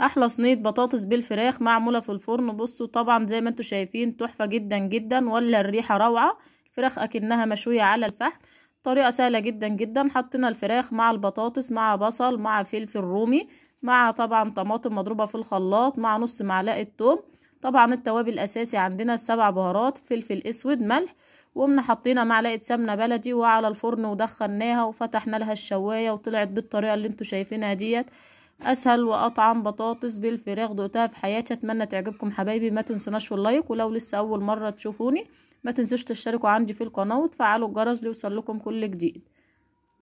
احلى صينيه بطاطس بالفراخ معموله في الفرن بصوا طبعا زي ما انتم شايفين تحفه جدا جدا ولا الريحه روعه الفراخ اكنها مشويه على الفحم طريقه سهله جدا جدا حطينا الفراخ مع البطاطس مع بصل مع فلفل رومي مع طبعا طماطم مضروبه في الخلاط مع نص معلقه ثوم طبعا التوابل الاساسي عندنا السبع بهارات فلفل اسود ملح وقمنا حطينا معلقه سمنه بلدي وعلى الفرن ودخلناها وفتحنا لها الشوايه وطلعت بالطريقه اللي انتم شايفينها ديت اسهل واطعم بطاطس بالفراخ دوتها في حياتي اتمنى تعجبكم حبايبي ما تنسوناش اللايك ولو لسه اول مره تشوفوني ما تنسوش تشتركوا عندي في القناه وتفعلوا الجرس ليوصل لكم كل جديد